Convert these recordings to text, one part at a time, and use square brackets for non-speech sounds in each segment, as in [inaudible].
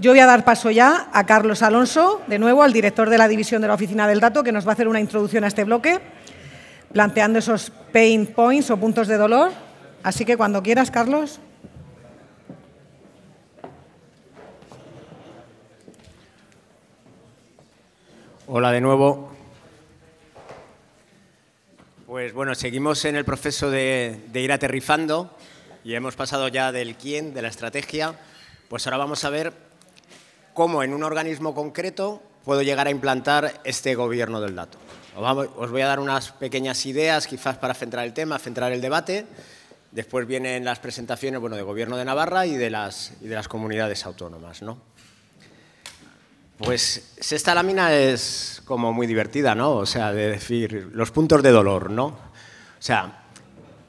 Yo voy a dar paso ya a Carlos Alonso, de nuevo, al director de la división de la Oficina del Dato, que nos va a hacer una introducción a este bloque, planteando esos pain points o puntos de dolor. Así que cuando quieras, Carlos. Hola de nuevo. Pues bueno, seguimos en el proceso de, ir aterrizando y hemos pasado ya del quién, de la estrategia. Pues ahora vamos a ver cómo en un organismo concreto puedo llegar a implantar este gobierno del dato. Os voy a dar unas pequeñas ideas quizás para centrar el tema, centrar el debate. Después vienen las presentaciones bueno, de Gobierno de Navarra y de las, comunidades autónomas. ¿no? Pues esta lámina es como muy divertida, ¿no? O sea, de decir los puntos de dolor, ¿no? O sea,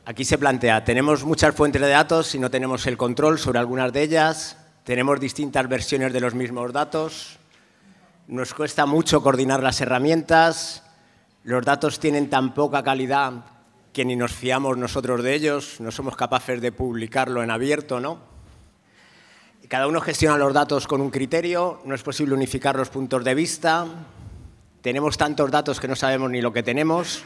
aquí se plantea, tenemos muchas fuentes de datos y no tenemos el control sobre algunas de ellas, tenemos distintas versiones de los mismos datos, nos cuesta mucho coordinar las herramientas, los datos tienen tan poca calidad que ni nos fiamos nosotros de ellos, no somos capaces de publicarlo en abierto, ¿no? Cada uno gestiona los datos con un criterio, no es posible unificar los puntos de vista, tenemos tantos datos que no sabemos ni lo que tenemos,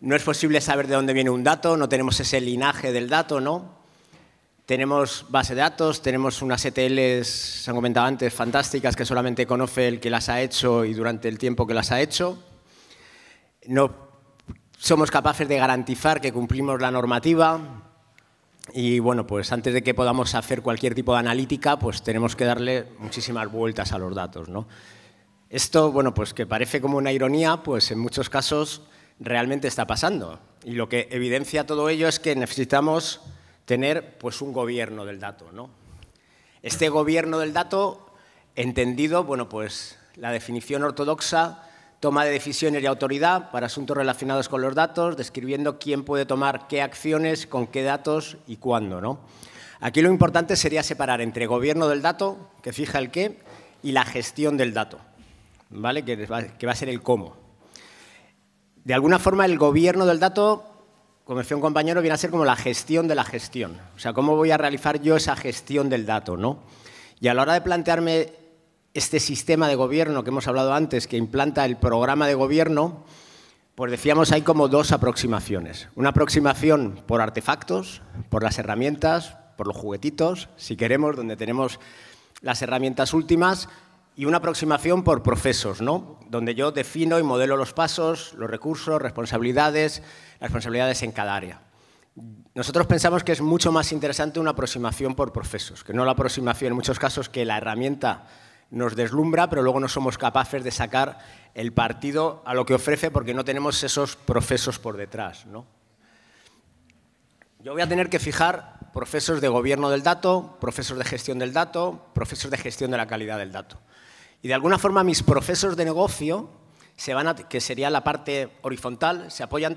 no es posible saber de dónde viene un dato, no tenemos ese linaje del dato, ¿no? Tenemos base de datos, tenemos unas ETLs, se han comentado antes, fantásticas que solamente conoce el que las ha hecho y durante el tiempo que las ha hecho. No somos capaces de garantizar que cumplimos la normativa y bueno, pues antes de que podamos hacer cualquier tipo de analítica, pues tenemos que darle muchísimas vueltas a los datos, Esto, bueno, pues que parece como una ironía, pues en muchos casos realmente está pasando. Y lo que evidencia todo ello es que necesitamos tener pues, un gobierno del dato. ¿no? Este gobierno del dato, entendido, bueno, pues la definición ortodoxa, toma de decisiones y autoridad para asuntos relacionados con los datos, describiendo quién puede tomar qué acciones, con qué datos y cuándo. ¿no? Aquí lo importante sería separar entre gobierno del dato, que fija el qué, y la gestión del dato, ¿vale? que, va, que va a ser el cómo. De alguna forma, el gobierno del dato como decía un compañero, viene a ser como la gestión de la gestión. O sea, ¿cómo voy a realizar yo esa gestión del dato? ¿no? Y a la hora de plantearme este sistema de gobierno que hemos hablado antes, que implanta el programa de gobierno, pues decíamos hay como dos aproximaciones. Una aproximación por artefactos, por las herramientas, por los juguetitos, si queremos, donde tenemos las herramientas últimas, y una aproximación por procesos, ¿no? donde yo defino y modelo los pasos, los recursos, responsabilidades, responsabilidades en cada área. Nosotros pensamos que es mucho más interesante una aproximación por procesos, que no la aproximación en muchos casos que la herramienta nos deslumbra, pero luego no somos capaces de sacar el partido a lo que ofrece porque no tenemos esos procesos por detrás. Yo voy a tener que fijar procesos de gobierno del dato, procesos de gestión del dato, procesos de gestión de la calidad del dato. Y de alguna forma mis procesos de negocio, van que sería la parte horizontal, se apoyan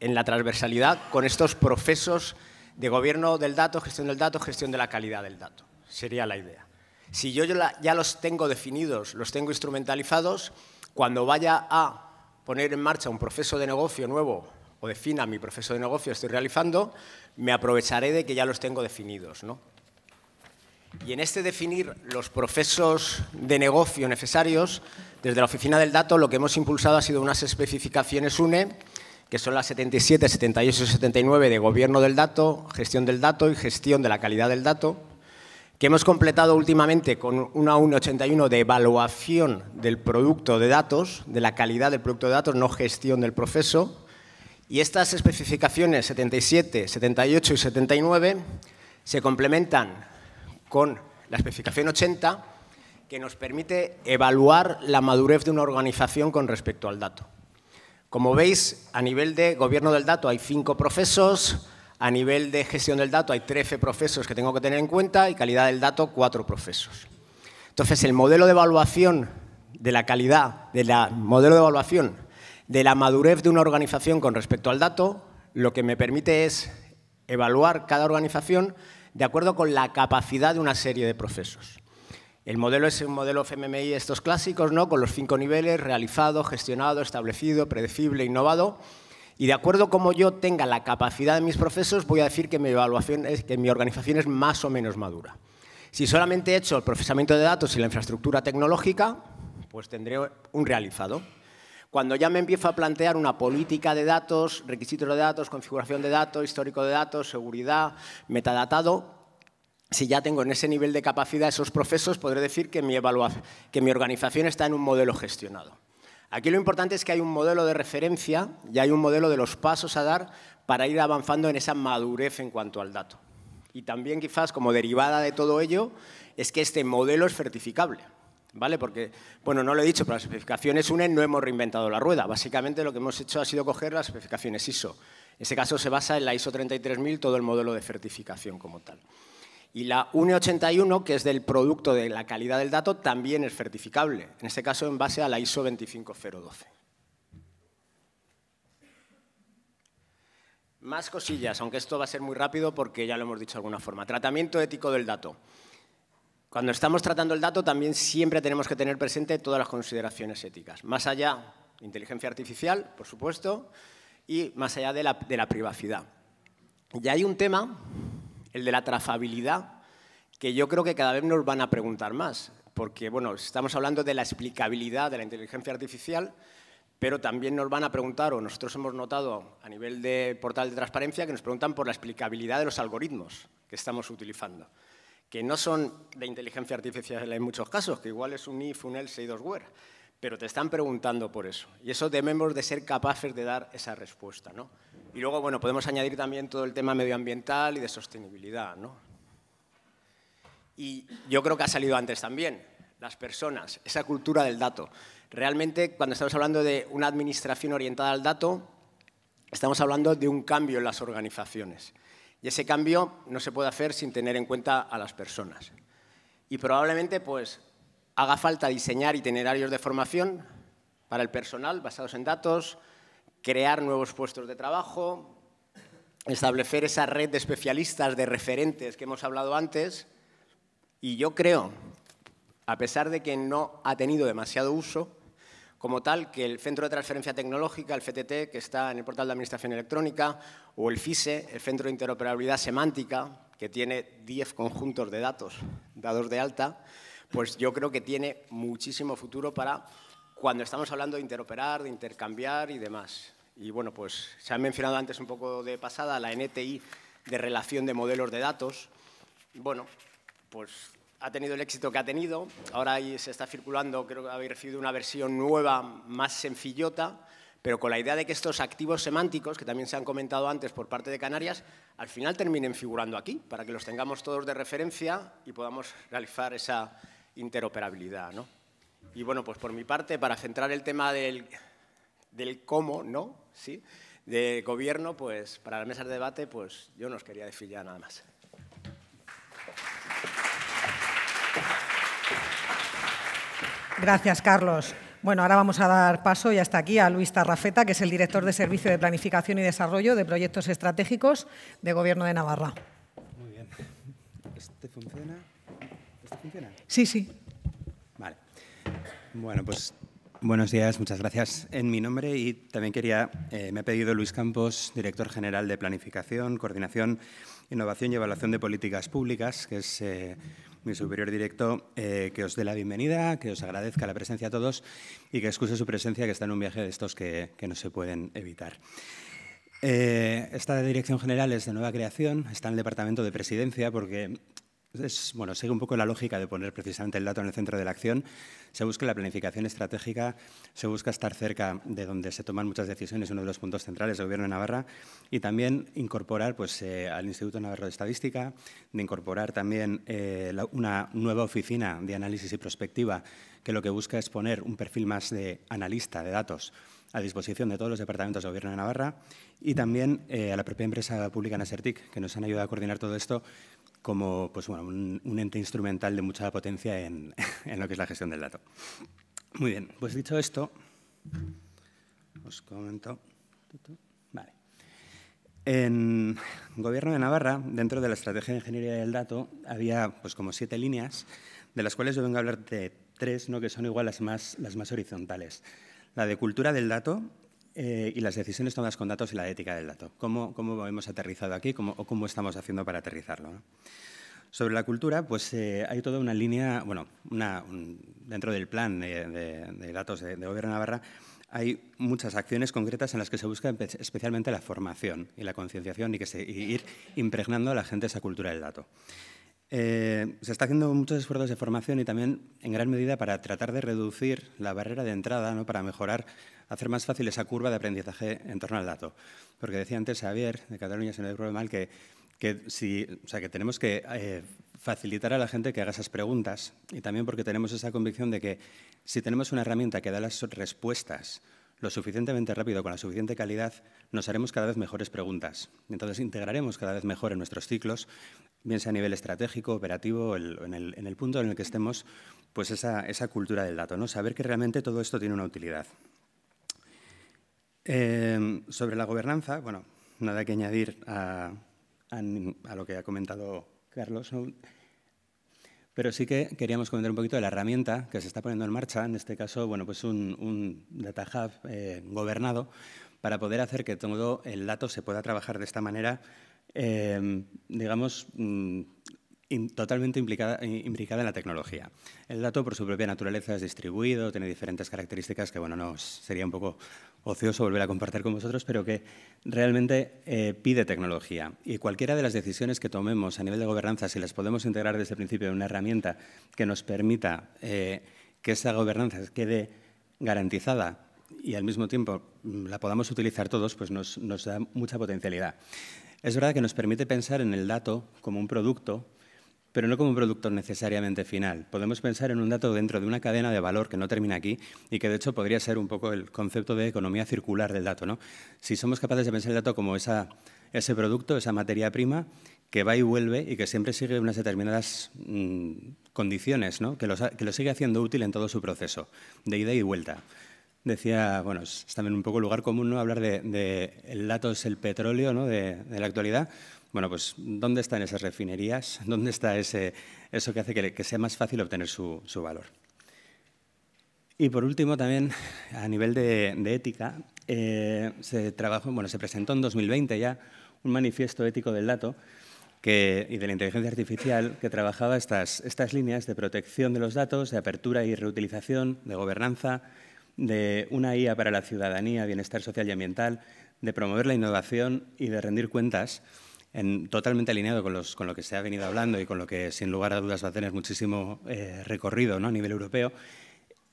en la transversalidad con estos procesos de gobierno del dato, gestión del dato, gestión de la calidad del dato. Sería la idea. Si yo ya los tengo definidos, los tengo instrumentalizados, cuando vaya a poner en marcha un proceso de negocio nuevo o defina mi proceso de negocio estoy realizando, me aprovecharé de que ya los tengo definidos. ¿no? Y en este definir los procesos de negocio necesarios, desde la Oficina del Dato lo que hemos impulsado ha sido unas especificaciones UNE, que son las 77, 78 y 79 de Gobierno del Dato, Gestión del Dato y Gestión de la Calidad del Dato, que hemos completado últimamente con una 181 de evaluación del producto de datos, de la calidad del producto de datos, no gestión del proceso. Y estas especificaciones 77, 78 y 79 se complementan con la especificación 80 que nos permite evaluar la madurez de una organización con respecto al dato. Como veis, a nivel de gobierno del dato hay cinco procesos, a nivel de gestión del dato hay 13 procesos que tengo que tener en cuenta y calidad del dato cuatro procesos. Entonces, el modelo de evaluación de la calidad, del modelo de evaluación de la madurez de una organización con respecto al dato, lo que me permite es evaluar cada organización de acuerdo con la capacidad de una serie de procesos. El modelo es un modelo FMMI estos clásicos, ¿no? con los cinco niveles, realizado, gestionado, establecido, predecible, innovado. Y de acuerdo a cómo yo tenga la capacidad de mis procesos, voy a decir que mi, evaluación es, que mi organización es más o menos madura. Si solamente he hecho el procesamiento de datos y la infraestructura tecnológica, pues tendré un realizado. Cuando ya me empiezo a plantear una política de datos, requisitos de datos, configuración de datos, histórico de datos, seguridad, metadatado, si ya tengo en ese nivel de capacidad esos procesos, podré decir que mi, que mi organización está en un modelo gestionado. Aquí lo importante es que hay un modelo de referencia y hay un modelo de los pasos a dar para ir avanzando en esa madurez en cuanto al dato. Y también quizás como derivada de todo ello es que este modelo es certificable. ¿vale? Porque, bueno, no lo he dicho, pero las especificaciones UNE no hemos reinventado la rueda. Básicamente lo que hemos hecho ha sido coger las especificaciones ISO. En ese caso se basa en la ISO 33000, todo el modelo de certificación como tal. Y la UNE 81, que es del producto de la calidad del dato, también es certificable, en este caso en base a la ISO 25012. Más cosillas, aunque esto va a ser muy rápido porque ya lo hemos dicho de alguna forma. Tratamiento ético del dato. Cuando estamos tratando el dato también siempre tenemos que tener presente todas las consideraciones éticas, más allá de inteligencia artificial, por supuesto, y más allá de la, privacidad. Y hay un tema, el de la trazabilidad, que yo creo que cada vez nos van a preguntar más, porque bueno, estamos hablando de la explicabilidad de la inteligencia artificial, pero también nos van a preguntar, o nosotros hemos notado a nivel de portal de transparencia, que nos preguntan por la explicabilidad de los algoritmos que estamos utilizando que no son de inteligencia artificial en muchos casos, que igual es un if, un else y dos where, pero te están preguntando por eso. Y eso debemos de ser capaces de dar esa respuesta, ¿no? Y luego, bueno, podemos añadir también todo el tema medioambiental y de sostenibilidad, ¿no? Y yo creo que ha salido antes también, las personas, esa cultura del dato. Realmente, cuando estamos hablando de una administración orientada al dato, estamos hablando de un cambio en las organizaciones. Y ese cambio no se puede hacer sin tener en cuenta a las personas. Y probablemente pues, haga falta diseñar itinerarios de formación para el personal basados en datos, crear nuevos puestos de trabajo, establecer esa red de especialistas, de referentes que hemos hablado antes. Y yo creo, a pesar de que no ha tenido demasiado uso, como tal que el Centro de Transferencia Tecnológica, el FTT, que está en el portal de Administración Electrónica, o el FISE, el Centro de Interoperabilidad Semántica, que tiene 10 conjuntos de datos dados de alta, pues yo creo que tiene muchísimo futuro para cuando estamos hablando de interoperar, de intercambiar y demás. Y bueno, pues se han mencionado antes un poco de pasada la NTI de relación de modelos de datos. Bueno, pues ha tenido el éxito que ha tenido. Ahora ahí se está circulando, creo que habéis recibido una versión nueva, más sencillota, pero con la idea de que estos activos semánticos, que también se han comentado antes por parte de Canarias, al final terminen figurando aquí, para que los tengamos todos de referencia y podamos realizar esa interoperabilidad. Y bueno, pues por mi parte, para centrar el tema del, del cómo, ¿no? ¿Sí? De gobierno, pues para la mesa de debate, pues yo no os quería decir ya nada más. Gracias, Carlos. Bueno, ahora vamos a dar paso y hasta aquí a Luis Tarrafeta, que es el director de Servicio de Planificación y Desarrollo de Proyectos Estratégicos de Gobierno de Navarra. Muy bien. ¿Este funciona? ¿Este sí, sí. Vale. Bueno, pues buenos días, muchas gracias en mi nombre y también quería, eh, me ha pedido Luis Campos, director general de Planificación, Coordinación, Innovación y Evaluación de Políticas Públicas, que es... Eh, mi superior directo, eh, que os dé la bienvenida, que os agradezca la presencia a todos y que excuse su presencia, que está en un viaje de estos que, no se pueden evitar. Eh, esta dirección general es de nueva creación, está en el Departamento de Presidencia porque bueno, sigue un poco la lógica de poner precisamente el dato en el centro de la acción. Se busca la planificación estratégica, se busca estar cerca de donde se toman muchas decisiones, uno de los puntos centrales del Gobierno de Navarra, y también incorporar pues, eh, al Instituto Navarro de Estadística, de incorporar también eh, una nueva oficina de análisis y prospectiva que lo que busca es poner un perfil más de analista de datos a disposición de todos los departamentos del Gobierno de Navarra y también eh, a la propia empresa pública Nasertic, que nos han ayudado a coordinar todo esto como pues, bueno, un, ente instrumental de mucha potencia en, [laughs] en, lo que es la gestión del dato. Muy bien, pues dicho esto, os comento. Vale. En Gobierno de Navarra, dentro de la Estrategia de Ingeniería del Dato, había pues, como siete líneas, de las cuales yo vengo a hablar de tres, ¿no? que son igual las más, las más horizontales. La de cultura del dato, eh, y las decisiones tomadas con datos y la ética del dato. ¿Cómo, hemos aterrizado aquí o cómo estamos haciendo para aterrizarlo? Sobre la cultura, pues eh, hay toda una línea, bueno, dentro del plan de, datos de, de, Gobierno Navarra, hay muchas acciones concretas en las que se busca especialmente la formación y la concienciación y, que se, ir impregnando a la gente esa cultura del dato. Eh, se está haciendo muchos esfuerzos de formación y también en gran medida para tratar de reducir la barrera de entrada, para mejorar, hacer más fácil esa curva de aprendizaje en torno al dato. Porque decía antes Javier, de Cataluña, si no recuerdo mal, que, que, si, que tenemos que eh, facilitar a la gente que haga esas preguntas y también porque tenemos esa convicción de que si tenemos una herramienta que da las respuestas, lo suficientemente rápido, con la suficiente calidad, nos haremos cada vez mejores preguntas. Entonces integraremos cada vez mejor en nuestros ciclos, bien sea a nivel estratégico, operativo, en, el, punto en el que estemos, pues esa, cultura del dato, ¿no? saber que realmente todo esto tiene una utilidad. Em, sobre la gobernanza, bueno, nada que añadir a, lo que ha comentado Carlos. Pero sí que queríamos comentar un poquito de la herramienta que se está poniendo en marcha, en este caso, bueno, pues un, Data Hub eh, gobernado, para poder hacer que todo el dato se pueda trabajar de esta manera, em, digamos, mm, totalmente implicada, implicada, en la tecnología. El dato, por su propia naturaleza, es distribuido, tiene diferentes características que, bueno, nos sería un poco ocioso volver a compartir con vosotros, pero que realmente eh, pide tecnología. Y cualquiera de las decisiones que tomemos a nivel de gobernanza, si las podemos integrar desde el principio en una herramienta que nos permita eh, que esa gobernanza quede garantizada y al mismo tiempo mm, la podamos utilizar todos, pues nos da mucha potencialidad. Es verdad que nos permite pensar en el dato como un producto pero no como un producto necesariamente final. Podemos pensar en un dato dentro de una cadena de valor que no termina aquí y que de hecho podría ser un poco el concepto de economía circular del dato. ¿no? Si somos capaces de pensar el dato como ese producto, esa materia prima que va y vuelve y que siempre sigue unas determinadas mm, condiciones, ¿no? que, lo, sigue haciendo útil en todo su proceso, de ida y vuelta. Decía, bueno, es también un poco lugar común ¿no? hablar de, el dato es el petróleo ¿no? de la actualidad, bueno, pues ¿dónde están esas refinerías? [laughs] ¿Dónde está ese, eso que hace que, sea más fácil obtener su, valor? Y por último, también a nivel de, ética, eh, se, trabajó, se presentó en 2020 ya un manifiesto ético del dato y de la inteligencia artificial que trabajaba estas, estas líneas de protección de los datos, de apertura y reutilización, de gobernanza, de una IA para la ciudadanía, bienestar social y ambiental, de promover la innovación y de rendir cuentas totalmente alineado con, lo que se ha venido hablando y con lo que sin lugar a dudas va a tener muchísimo eh, recorrido a nivel europeo.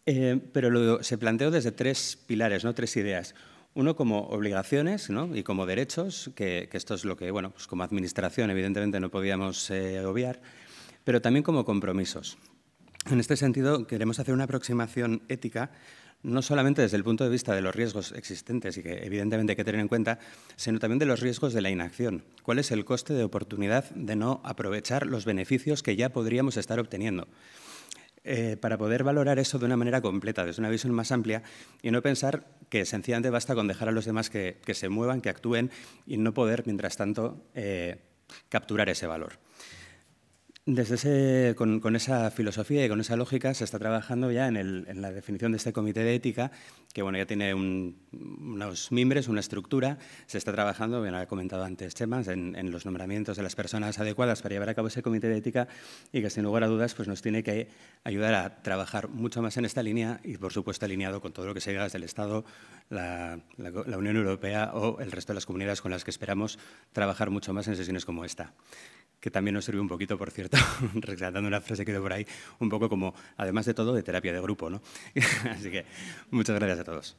Eh, pero se planteó desde tres pilares, ¿no? tres ideas. Uno como obligaciones y como derechos, que, esto es lo que bueno, pues como administración evidentemente no podíamos eh, obviar, pero también como compromisos. En este sentido, queremos hacer una aproximación ética no solamente desde el punto de vista de los riesgos existentes y que evidentemente hay que tener en cuenta, sino también de los riesgos de la inacción. ¿Cuál es el coste de oportunidad de no aprovechar los beneficios que ya podríamos estar obteniendo? Eh, para poder valorar eso de una manera completa, desde una visión más amplia, y no pensar que sencillamente basta con dejar a los demás que, se muevan, que actúen, y no poder, mientras tanto, eh, capturar ese valor. Desde ese, con, esa filosofía y con esa lógica se está trabajando ya en, la definición de este comité de ética, que bueno, ya tiene unos mimbres, una estructura. Se está trabajando, bien, ha comentado antes temas en, los nombramientos de las personas adecuadas para llevar a cabo ese comité de ética y que sin lugar a dudas pues, nos tiene que ayudar a trabajar mucho más en esta línea y por supuesto alineado con todo lo que se haga desde el Estado, la Unión Europea o el resto de las comunidades con las que esperamos trabajar mucho más en sesiones como esta que también nos sirvió un poquito, por cierto, [laughs] resaltando una frase que quedó por ahí, un poco como, además de todo, de terapia de grupo, [laughs] Así que muchas gracias a todos.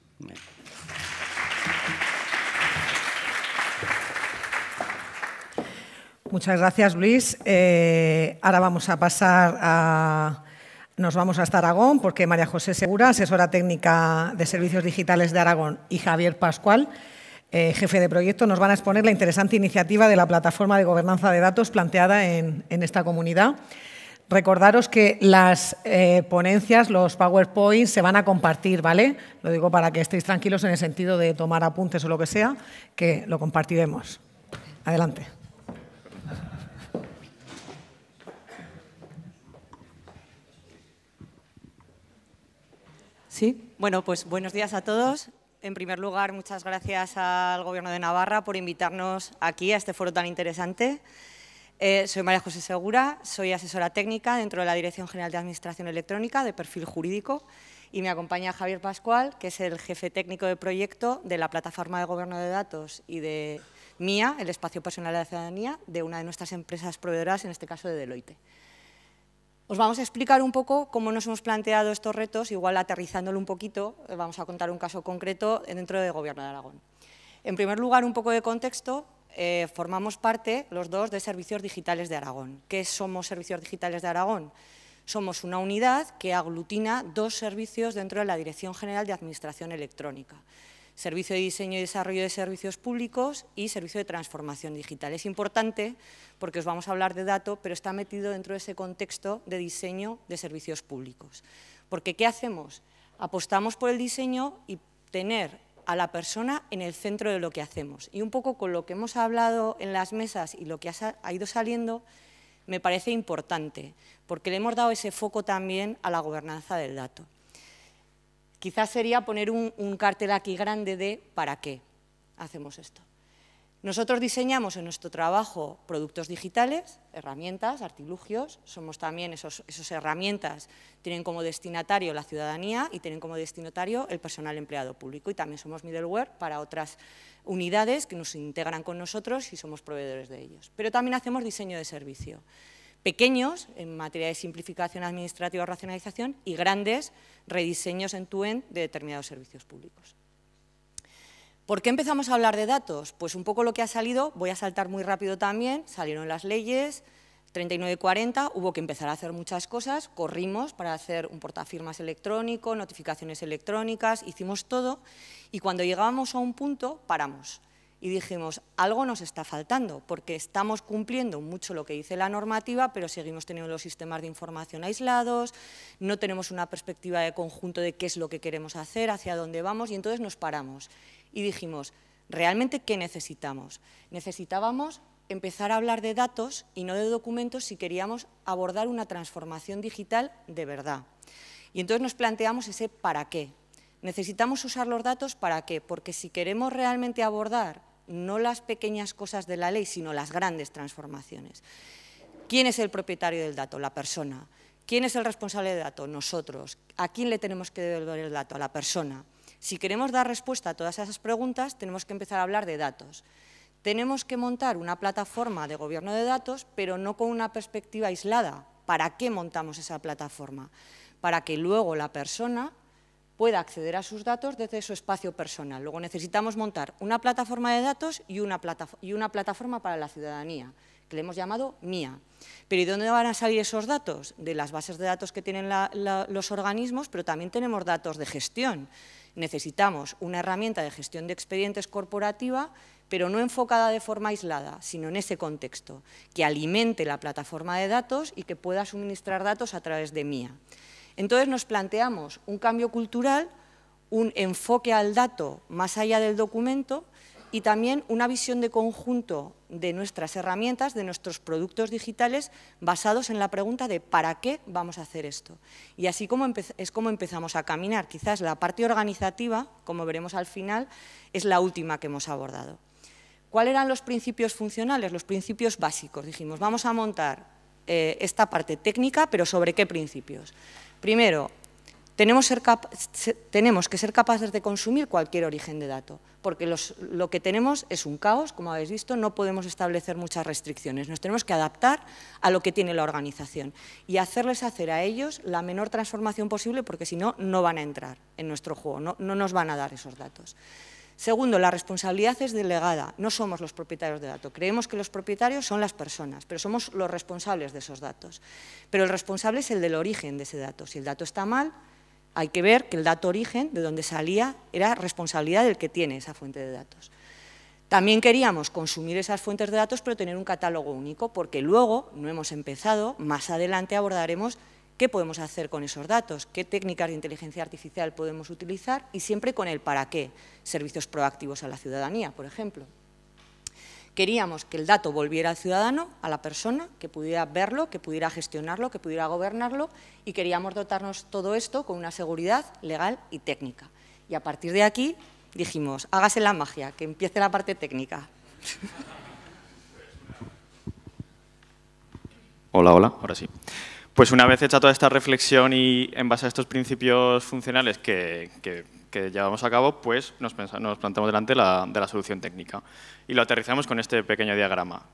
Muchas gracias, Luis. Eh, ahora vamos a pasar a... Nos vamos hasta Aragón porque María José Segura, asesora técnica de servicios digitales de Aragón, y Javier Pascual, eh, jefe de proyecto, nos van a exponer la interesante iniciativa de la plataforma de gobernanza de datos planteada en, esta comunidad. Recordaros que las eh, ponencias, los PowerPoints, se van a compartir, ¿vale? Lo digo para que estéis tranquilos en el sentido de tomar apuntes o lo que sea, que lo compartiremos. Adelante. Sí, bueno, pues buenos días a todos en primer lugar, muchas gracias al Gobierno de Navarra por invitarnos aquí a este foro tan interesante. Eh, soy María José Segura, soy asesora técnica dentro de la Dirección General de Administración Electrónica de perfil jurídico y me acompaña Javier Pascual, que es el jefe técnico de proyecto de la plataforma de Gobierno de Datos y de MIA, el Espacio Personal de la Ciudadanía, de una de nuestras empresas proveedoras, en este caso de Deloitte. Os vamos a explicar un poco cómo nos hemos planteado estos retos, igual aterrizándolo un poquito, eh, vamos a contar un caso concreto dentro del Gobierno de Aragón. En primer lugar, un poco de contexto, eh, formamos parte, los dos, de Servicios Digitales de Aragón. ¿Qué somos Servicios Digitales de Aragón? Somos una unidad que aglutina dos servicios dentro de la Dirección General de Administración Electrónica. Servicio de Diseño y Desarrollo de Servicios Públicos y Servicio de Transformación Digital. Es importante porque os vamos a hablar de dato, pero está metido dentro de ese contexto de diseño de servicios públicos. Porque ¿qué hacemos? Apostamos por el diseño y tener a la persona en el centro de lo que hacemos. Y un poco con lo que hemos hablado en las mesas y lo que ha ido saliendo, me parece importante, porque le hemos dado ese foco también a la gobernanza del dato. Quizás sería poner un, cartel aquí grande de ¿para qué hacemos esto? Nosotros diseñamos en nuestro trabajo productos digitales, herramientas, artilugios, somos también, esas herramientas tienen como destinatario la ciudadanía y tienen como destinatario el personal empleado público y también somos middleware para otras unidades que nos integran con nosotros y somos proveedores de ellos. Pero también hacemos diseño de servicio pequeños en materia de simplificación administrativa o racionalización y grandes rediseños en TUEN de determinados servicios públicos. ¿Por qué empezamos a hablar de datos? Pues un poco lo que ha salido, voy a saltar muy rápido también, salieron las leyes, 39 40, hubo que empezar a hacer muchas cosas, corrimos para hacer un portafirmas electrónico, notificaciones electrónicas, hicimos todo y cuando llegábamos a un punto paramos y dijimos, algo nos está faltando, porque estamos cumpliendo mucho lo que dice la normativa, pero seguimos teniendo los sistemas de información aislados, no tenemos una perspectiva de conjunto de qué es lo que queremos hacer, hacia dónde vamos, y entonces nos paramos y dijimos, ¿realmente qué necesitamos? Necesitábamos empezar a hablar de datos y no de documentos si queríamos abordar una transformación digital de verdad. Y entonces nos planteamos ese para qué, Necesitamos usar los datos para qué? Porque si queremos realmente abordar no las pequeñas cosas de la ley, sino las grandes transformaciones. ¿Quién es el propietario del dato? La persona. ¿Quién es el responsable del dato? Nosotros. ¿A quién le tenemos que devolver el dato? A la persona. Si queremos dar respuesta a todas esas preguntas, tenemos que empezar a hablar de datos. Tenemos que montar una plataforma de gobierno de datos, pero no con una perspectiva aislada. ¿Para qué montamos esa plataforma? Para que luego la persona pueda acceder a sus datos desde su espacio personal. Luego necesitamos montar una plataforma de datos y una, plataforma para la ciudadanía, que le hemos llamado MIA. Pero dónde van a salir esos datos? De las bases de datos que tienen los organismos, pero también tenemos datos de gestión. Necesitamos una herramienta de gestión de expedientes corporativa, pero no enfocada de forma aislada, sino en ese contexto, que alimente la plataforma de datos y que pueda suministrar datos a través de MIA. Entonces nos planteamos un cambio cultural, un enfoque al dato más allá del documento y también una visión de conjunto de nuestras herramientas, de nuestros productos digitales, basados en la pregunta de ¿para qué vamos a hacer esto? Y así es como empezamos a caminar. Quizás la parte organizativa, como veremos al final, es la última que hemos abordado. ¿Cuáles eran los principios funcionales? Los principios básicos. Dijimos, vamos a montar eh, esta parte técnica, pero ¿sobre qué principios? Primero, tenemos, que ser capaces de consumir cualquier origen de dato, porque lo que tenemos es un caos, como habéis visto, no podemos establecer muchas restricciones, nos tenemos que adaptar a lo que tiene la organización y hacerles hacer a ellos la menor transformación posible, porque si no, no van a entrar en nuestro juego, no nos van a dar esos datos. Segundo, la responsabilidad es delegada. No somos los propietarios de datos. Creemos que los propietarios son las personas, pero somos los responsables de esos datos. Pero el responsable es el del origen de ese dato. Si el dato está mal, hay que ver que el dato origen, de donde salía, era responsabilidad del que tiene esa fuente de datos. También queríamos consumir esas fuentes de datos, pero tener un catálogo único, porque luego, no hemos empezado, más adelante abordaremos qué podemos hacer con esos datos, qué técnicas de inteligencia artificial podemos utilizar y siempre con el para qué, servicios proactivos a la ciudadanía, por ejemplo. Queríamos que el dato volviera al ciudadano, a la persona, que pudiera verlo, que pudiera gestionarlo, que pudiera gobernarlo y queríamos dotarnos todo esto con una seguridad legal y técnica. Y a partir de aquí dijimos, hágase la magia, que empiece la parte técnica. Hola, hola, ahora sí. Pues una vez hecha toda esta reflexión y en base a estos principios funcionales que, llevamos a cabo, pues nos, planteamos delante de la solución técnica y lo aterrizamos con este pequeño diagrama.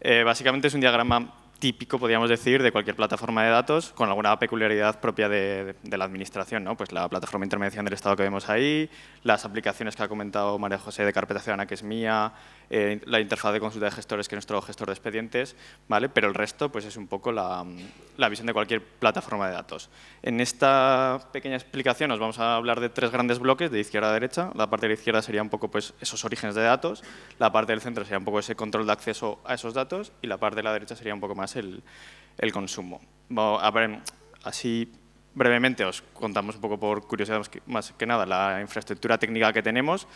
Eh, básicamente es un diagrama típico, podríamos decir, de cualquier plataforma de datos, con alguna peculiaridad propia de, la administración, ¿no? Pues la plataforma de intermediación del Estado que vemos ahí, las aplicaciones que ha comentado María José de carpeta ciudadana, que es mía, eh, la interfaz de consulta de gestores que nuestro gestor de expedientes, ¿vale? pero el resto pues, es un poco la, visión de cualquier plataforma de datos. En esta pequeña explicación os vamos a hablar de tres grandes bloques, de izquierda a derecha. La parte de la izquierda sería un poco pues, esos orígenes de datos, la parte del centro sería un poco ese control de acceso a esos datos y la parte de la derecha sería un poco más el, consumo. a así brevemente os contamos un poco por curiosidad más que, nada la infraestructura técnica que tenemos.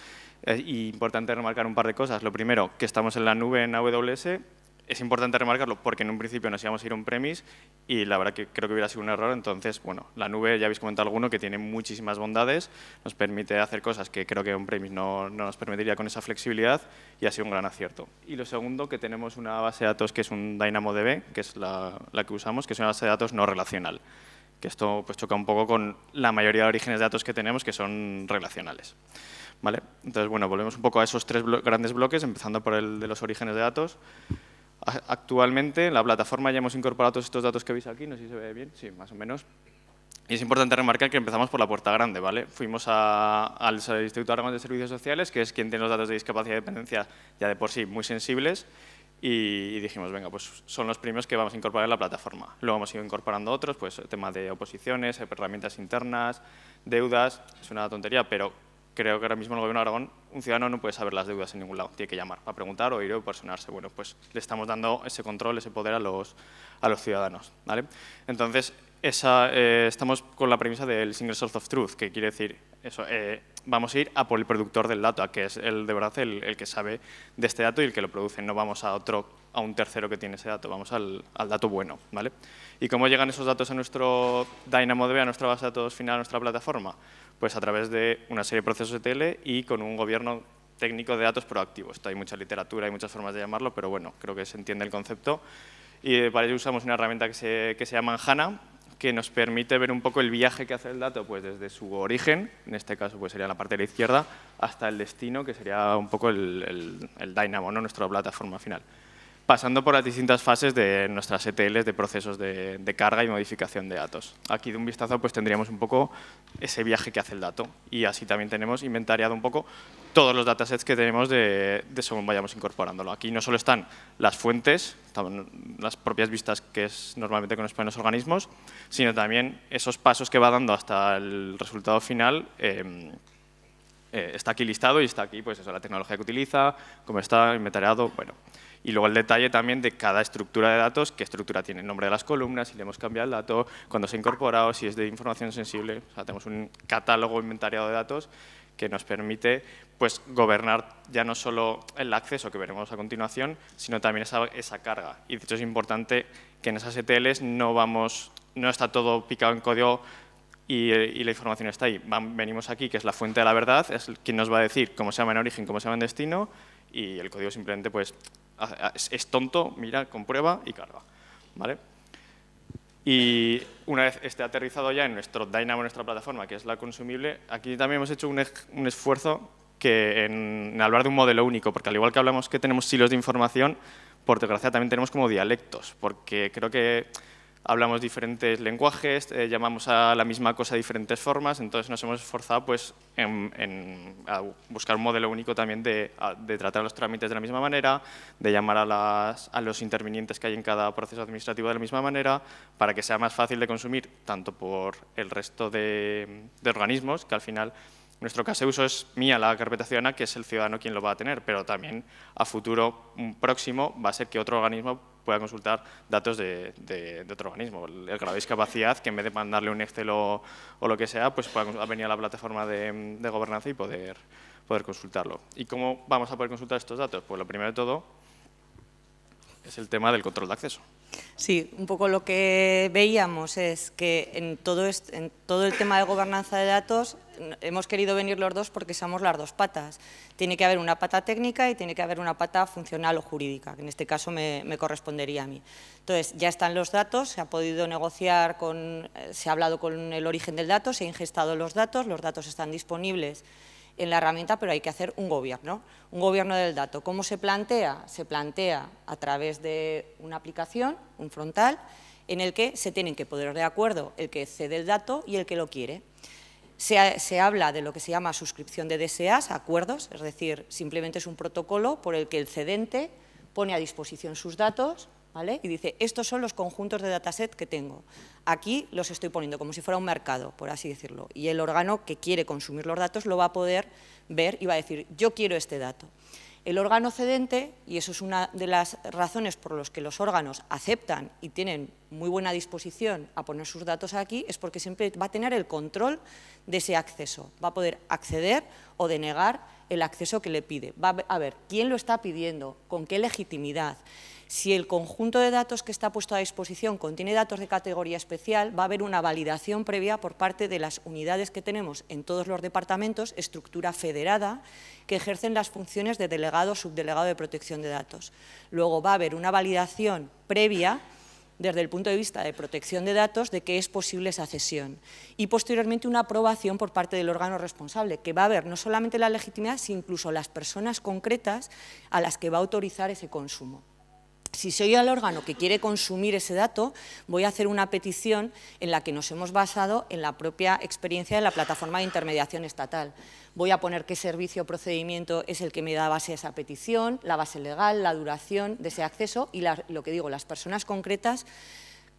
Es importante remarcar un par de cosas. Lo primero, que estamos en la nube en AWS. Es importante remarcarlo porque en un principio nos íbamos a ir a un premise y la verdad que creo que hubiera sido un error. Entonces, bueno, la nube, ya habéis comentado alguno, que tiene muchísimas bondades, nos permite hacer cosas que creo que un premise no, nos permitiría con esa flexibilidad y ha sido un gran acierto. Y lo segundo, que tenemos una base de datos que es un DynamoDB, que es la, la que usamos, que es una base de datos no relacional que esto pues, choca un poco con la mayoría de orígenes de datos que tenemos que son relacionales. ¿Vale? Entonces, bueno, volvemos un poco a esos tres grandes bloques, empezando por el de los orígenes de datos. actualmente, en la plataforma ya hemos incorporado todos estos datos que veis aquí, no sé si se ve bien, sí, más o menos. Y es importante remarcar que empezamos por la puerta grande, ¿vale? Fuimos al Instituto de Armas de Servicios Sociales, que es quien tiene los datos de discapacidad y dependencia ya de por sí muy sensibles, y, dijimos, venga, pues son los premios que vamos a incorporar en la plataforma. Luego hemos ido incorporando otros, pues tema de oposiciones, herramientas internas, deudas, es una tontería, pero creo que ahora mismo en el Gobierno de Aragón un ciudadano no puede saber las deudas en ningún lado, tiene que llamar a preguntar o ir o personarse. Bueno, pues le estamos dando ese control, ese poder a los, a los ciudadanos. ¿vale? Entonces, esa, eh, estamos con la premisa del single source of truth, que quiere decir eso, eh, vamos a ir a por el productor del dato, a que es el de verdad el, que sabe de este dato y el que lo produce. No vamos a otro, a un tercero que tiene ese dato, vamos al, dato bueno. ¿vale? ¿Y cómo llegan esos datos a nuestro DynamoDB, a nuestra base de datos final, a nuestra plataforma? Pues a través de una serie de procesos de tele y con un gobierno técnico de datos proactivo. Esto hay mucha literatura, hay muchas formas de llamarlo, pero bueno, creo que se entiende el concepto. Y eh, para ello usamos una herramienta que se, que se llama HANA, que nos permite ver un poco el viaje que hace el dato pues desde su origen, en este caso pues sería la parte de la izquierda, hasta el destino, que sería un poco el, el dynamo, ¿no? nuestra plataforma final pasando por las distintas fases de nuestras ETLs de procesos de, carga y modificación de datos. Aquí de un vistazo pues tendríamos un poco ese viaje que hace el dato y así también tenemos inventariado un poco todos los datasets que tenemos de, de según vayamos incorporándolo. Aquí no solo están las fuentes, las propias vistas que es normalmente con nos ponen los organismos, sino también esos pasos que va dando hasta el resultado final em, eh, está aquí listado y está aquí pues eso, la tecnología que utiliza, cómo está inventariado, bueno. Y luego el detalle también de cada estructura de datos, qué estructura tiene, el nombre de las columnas, si le hemos cambiado el dato, cuando se ha incorporado, si es de información sensible. O sea, tenemos un catálogo inventariado de datos que nos permite pues, gobernar ya no solo el acceso que veremos a continuación, sino también esa, esa carga. Y de hecho es importante que en esas ETLs no, vamos, no está todo picado en código y, la información está ahí. venimos aquí, que es la fuente de la verdad, es quien nos va a decir cómo se llama en origen, cómo se llama en destino, y el código simplemente pues, Ah, ah, es tonto, mira, comprueba y carga. ¿Vale? Y una vez esté aterrizado ya en nuestro Dynamo, nuestra plataforma, que es la consumible, aquí también hemos hecho un, esfuerzo que en, hablar de un modelo único, porque al igual que hablamos que tenemos silos de información, por desgracia también tenemos como dialectos, porque creo que hablamos diferentes lenguajes, eh, llamamos a la misma cosa de diferentes formas, entonces nos hemos esforzado pues, en, buscar un modelo único también de, tratar los trámites de la misma manera, de llamar a, los intervinientes que hay en cada proceso administrativo de la misma manera, para que sea más fácil de consumir, tanto por el resto de organismos, que al final nuestro caso de uso es mía la carpeta ciudadana, que es el ciudadano quien lo va a tener, pero también a futuro mm, próximo va a ser que otro organismo pueda consultar datos de, otro organismo. El, que grado discapacidad, que en vez de mandarle un Excel o, lo que sea, pues pueda venir a la plataforma mm, de, gobernanza y poder, poder consultarlo. ¿Y cómo vamos a poder consultar estos datos? Pues lo primero de todo es el tema del control de acceso. Sí, un poco lo que veíamos es que en todo, el tema de gobernanza de datos hemos querido venir los dos porque somos las dos patas. Tiene que haber una pata técnica y tiene que haber una pata funcional o jurídica, que en este caso me, correspondería a mí. Entonces, ya están los datos, se ha podido negociar, con, eh, se ha hablado con el origen del dato, se han ingestado los datos, los datos están disponibles en la herramienta, pero hay que hacer un gobierno, un gobierno del dato. ¿Cómo se plantea? Se plantea a través de una aplicación, un frontal, en el que se tienen que poner de acuerdo el que cede el dato y el que lo quiere. Se, habla de lo que se llama suscripción de DSAs, acuerdos, es decir, simplemente es un protocolo por el que el cedente pone a disposición sus datos y dice, estos son los conjuntos de dataset que tengo. Aquí los estoy poniendo como si fuera un mercado, por así decirlo. Y el órgano que quiere consumir los datos lo va a poder ver y va a decir, yo quiero este dato. El órgano cedente, y eso es una de las razones por las que los órganos aceptan y tienen muy buena disposición a poner sus datos aquí, es porque siempre va a tener el control de ese acceso. Va a poder acceder o denegar el acceso que le pide. Va a ver quién lo está pidiendo, con qué legitimidad. Si el conjunto de datos que está puesto a disposición contiene datos de categoría especial, va a haber una validación previa por parte de las unidades que tenemos en todos los departamentos, estructura federada, que ejercen las funciones de delegado o subdelegado de protección de datos. Luego va a haber una validación previa desde el punto de vista de protección de datos de que es posible esa cesión y posteriormente una aprobación por parte del órgano responsable que va a ver no solamente la legitimidad sino incluso las personas concretas a las que va a autorizar ese consumo. Si soy el órgano que quiere consumir ese dato, voy a hacer una petición en la que nos hemos basado en la propia experiencia de la plataforma de intermediación estatal. Voy a poner qué servicio o procedimiento es el que me da base a esa petición, la base legal, la duración de ese acceso y lo que digo, las personas concretas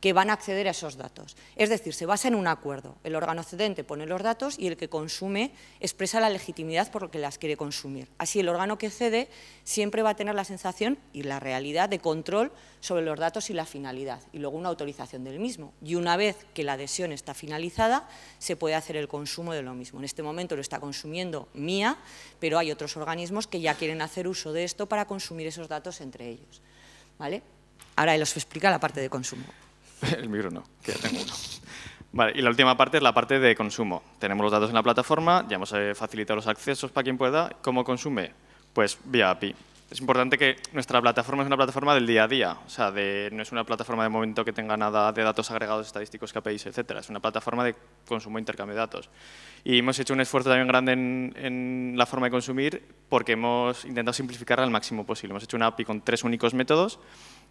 que van a acceder a esos datos. Es decir, se basa en un acuerdo. El órgano cedente pone los datos y el que consume expresa la legitimidad por lo que las quiere consumir. Así, el órgano que cede siempre va a tener la sensación y la realidad de control sobre los datos y la finalidad, y luego una autorización del mismo. Y una vez que la adhesión está finalizada, se puede hacer el consumo de lo mismo. En este momento lo está consumiendo mía, pero hay otros organismos que ya quieren hacer uso de esto para consumir esos datos entre ellos. ¿Vale? Ahora él os explica la parte de consumo. [laughs] El micro no, que ya tengo uno. y la última parte es la parte de consumo. Tenemos los datos en la plataforma, ya hemos eh, facilitado los accesos para quien pueda. ¿Cómo consume? Pues vía API. Es importante que nuestra plataforma es una plataforma del día a día, o sea, de, no es una plataforma de momento que tenga nada de datos agregados estadísticos, KPIs, etcétera. Es una plataforma de consumo e intercambio de datos. Y hemos hecho un esfuerzo también grande en, en la forma de consumir porque hemos intentado simplificarla al máximo posible. Hemos hecho una API con tres únicos métodos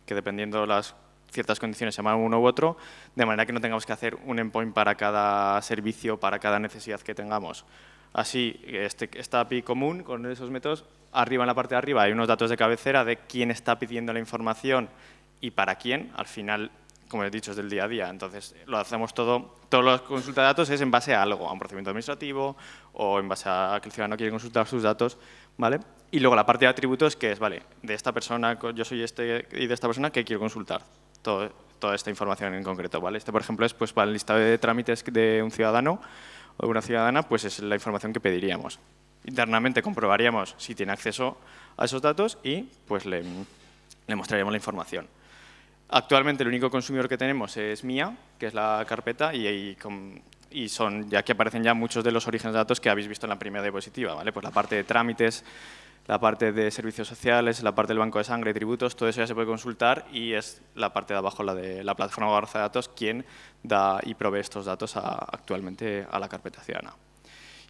que dependiendo las ciertas condiciones se llaman uno u otro, de manera que no tengamos que hacer un endpoint para cada servicio, para cada necesidad que tengamos. Así, este, esta API común con esos métodos, arriba en la parte de arriba hay unos datos de cabecera de quién está pidiendo la información y para quién. Al final, como he dicho, es del día a día. Entonces, lo hacemos todo, todos los consulta de datos es en base a algo, a un procedimiento administrativo o en base a que el ciudadano quiere consultar sus datos, ¿vale? Y luego la parte de atributos que es, vale, de esta persona, yo soy este y de esta persona, ¿qué quiero consultar? toda esta información en concreto. ¿vale? Este, por ejemplo, es pues, para el listado de trámites de un ciudadano o de una ciudadana, pues es la información que pediríamos. Internamente comprobaríamos si tiene acceso a esos datos y pues le, mostraríamos la información. Actualmente el único consumidor que tenemos es MIA, que es la carpeta, y, aquí y, son, ya que aparecen ya muchos de los orígenes de datos que habéis visto en la primera diapositiva, ¿vale? Pues la parte de trámites, la parte de servicios sociales, la parte del banco de sangre, y tributos, todo eso ya se puede consultar y es la parte de abajo, la de la plataforma de de datos, quien da y provee estos datos actualmente a la carpeta ciudadana.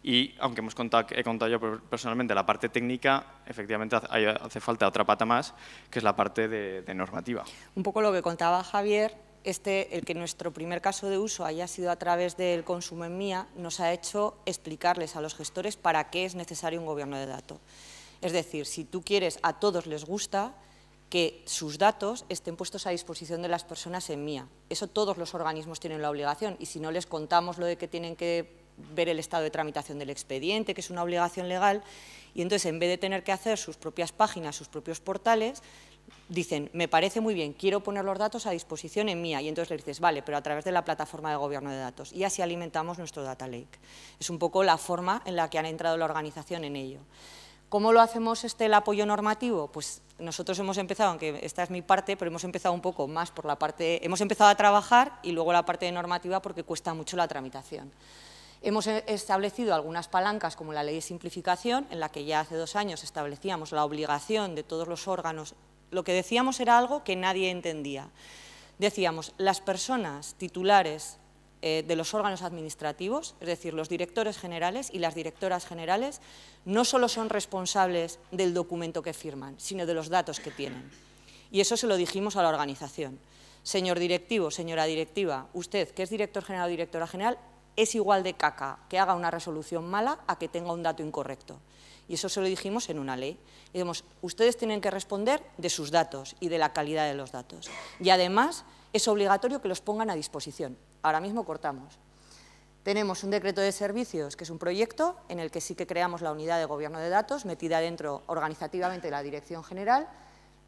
Y aunque hemos he contado yo personalmente la parte técnica, efectivamente hace falta otra pata más, que es la parte de, normativa. Un poco lo que contaba Javier, este, el que nuestro primer caso de uso haya sido a través del consumo en mía, nos ha hecho explicarles a los gestores para qué es necesario un gobierno de datos. Es decir, si tú quieres a todos les gusta que sus datos estén puestos a disposición de las personas en mía. Eso todos los organismos tienen la obligación y si no les contamos lo de que tienen que ver el estado de tramitación del expediente, que es una obligación legal, y entonces en vez de tener que hacer sus propias páginas, sus propios portales, dicen, me parece muy bien, quiero poner los datos a disposición en mía, y entonces le dices, vale, pero a través de la plataforma de gobierno de datos, y así alimentamos nuestro data lake. Es un poco la forma en la que han entrado la organización en ello. ¿Cómo lo hacemos este el apoyo normativo? Pues nosotros hemos empezado, aunque esta es mi parte, pero hemos empezado un poco más por la parte, hemos empezado a trabajar y luego la parte de normativa porque cuesta mucho la tramitación. Hemos e, establecido algunas palancas como la ley de simplificación, en la que ya hace dos años establecíamos la obligación de todos los órganos. Lo que decíamos era algo que nadie entendía. Decíamos, las personas titulares eh, de los órganos administrativos, es decir, los directores generales y las directoras generales, no solo son responsables del documento que firman, sino de los datos que tienen. Y eso se lo dijimos a la organización. Señor directivo, señora directiva, usted, que es director general o directora general, es igual de caca que haga una resolución mala a que tenga un dato incorrecto. Y eso se lo dijimos en una ley. Y ustedes tienen que responder de sus datos y de la calidad de los datos. Y además es obligatorio que los pongan a disposición. Ahora mismo cortamos. Tenemos un decreto de servicios, que es un proyecto en el que sí que creamos la unidad de gobierno de datos, metida dentro organizativamente la Dirección General.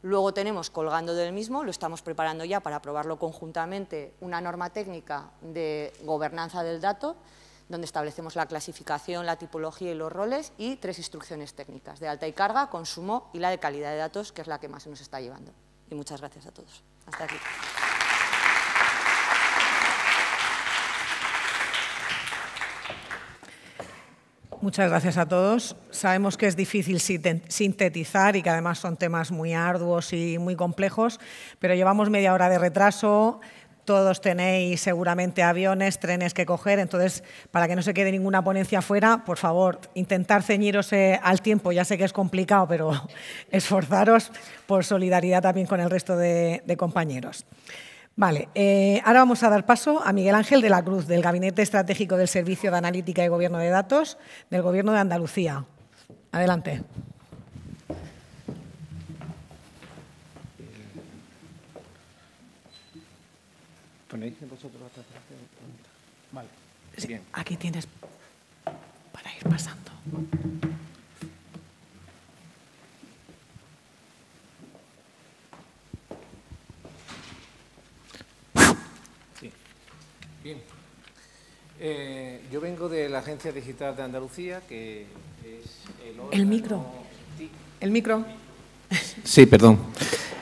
Luego tenemos, colgando del mismo, lo estamos preparando ya para aprobarlo conjuntamente, una norma técnica de gobernanza del dato, donde establecemos la clasificación, la tipología y los roles, y tres instrucciones técnicas, de alta y carga, consumo y la de calidad de datos, que es la que más se nos está llevando. Y muchas gracias a todos. Hasta aquí. Muchas gracias a todos. Sabemos que es difícil sintetizar y que además son temas muy arduos y muy complejos, pero llevamos media hora de retraso. Todos tenéis seguramente aviones, trenes que coger, entonces para que no se quede ninguna ponencia fuera, por favor, intentar ceñiros eh, al tiempo. Ya sé que es complicado, pero [laughs] esforzaros por solidaridad también con el resto de, de compañeros. Vale, eh, ahora vamos a dar paso a Miguel Ángel de la Cruz, del Gabinete Estratégico del Servicio de Analítica y Gobierno de Datos del Gobierno de Andalucía. Adelante. ¿Ponéis Vale. Aquí tienes para ir pasando. Bien. Eh, yo vengo de la Agencia Digital de Andalucía, que es el, órgano... el micro. El micro. Sí, perdón.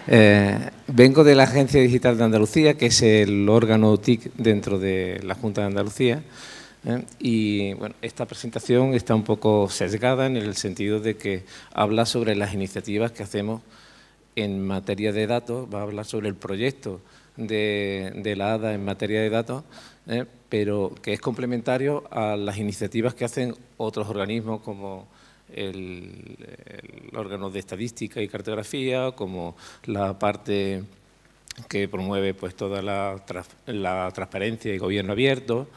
Eh, vengo de la Agencia Digital de Andalucía, que es el órgano TIC dentro de la Junta de Andalucía. Eh, y bueno, esta presentación está un poco sesgada en el sentido de que habla sobre las iniciativas que hacemos en materia de datos, va a hablar sobre el proyecto de, de la ADA en materia de datos, ¿eh? pero que es complementario a las iniciativas que hacen otros organismos como el, órgano de estadística y cartografía, como la parte que promueve pues toda la, transparencia y gobierno abierto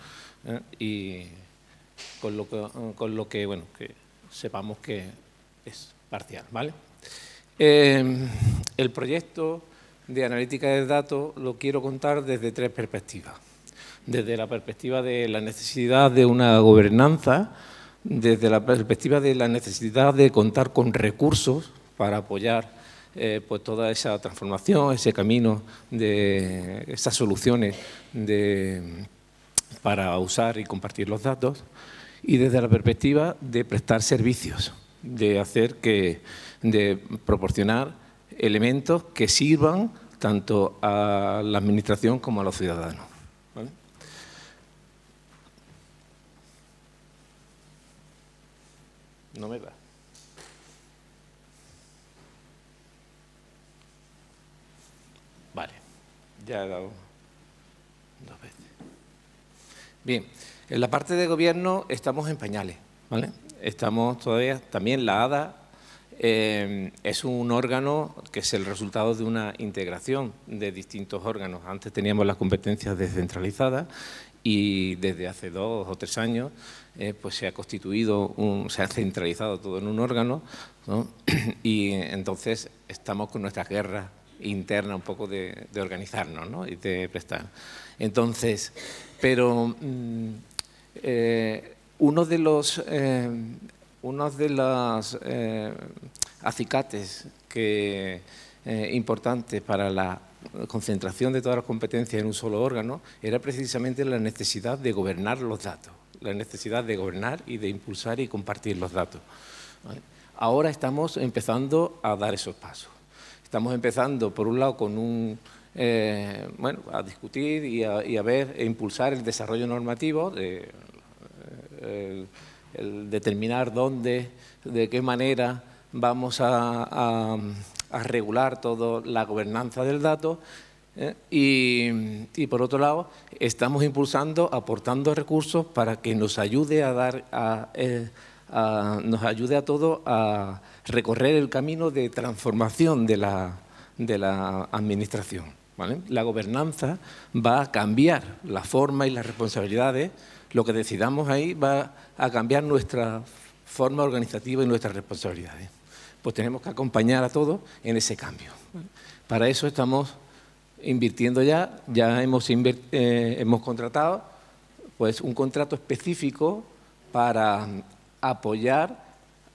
¿eh? y con lo que, bueno que sepamos que es parcial em, el proyecto de analítica de datos lo quiero contar desde tres perspectivas desde la perspectiva de la necesidad de una gobernanza, desde la perspectiva de la necesidad de contar con recursos para apoyar eh, pues toda esa transformación, ese camino, de esas soluciones para usar y compartir los datos, y desde la perspectiva de prestar servicios, de hacer que, de proporcionar elementos que sirvan tanto a la administración como a los ciudadanos. No me da. Vale, ya he dado dos veces. Bien, en la parte de gobierno estamos en pañales, ¿vale? Estamos todavía, también la ADA eh, es un órgano que es el resultado de una integración de distintos órganos. Antes teníamos las competencias descentralizadas y desde hace dos o tres años eh, pues se ha constituido, un, se ha centralizado todo en un órgano [clears throat] y entonces estamos con nuestra guerra interna un poco de, organizarnos ¿no? y de prestar. Entonces, pero mm, eh, uno de los, eh, de las acicates que, importantes para la concentración de todas las competencias en un solo órgano era precisamente la necesidad de gobernar los datos, la necesidad de gobernar y de impulsar y compartir los datos. Ahora estamos empezando a dar esos pasos. Estamos empezando, por un lado, con un, eh, a discutir y a, ver e impulsar el desarrollo normativo, eh, el, determinar dónde, de qué manera vamos a a regular todo la gobernanza del dato. ¿eh? Y, por otro lado, estamos impulsando, aportando recursos para que nos ayude a dar, a, eh, nos ayude a todos a recorrer el camino de transformación de la, de la administración. La gobernanza va a cambiar la forma y las responsabilidades. Lo que decidamos ahí va a cambiar nuestra forma organizativa y nuestras responsabilidades pues tenemos que acompañar a todos en ese cambio. Para eso estamos invirtiendo ya, ya hemos, eh, contratado pues, un contrato específico para apoyar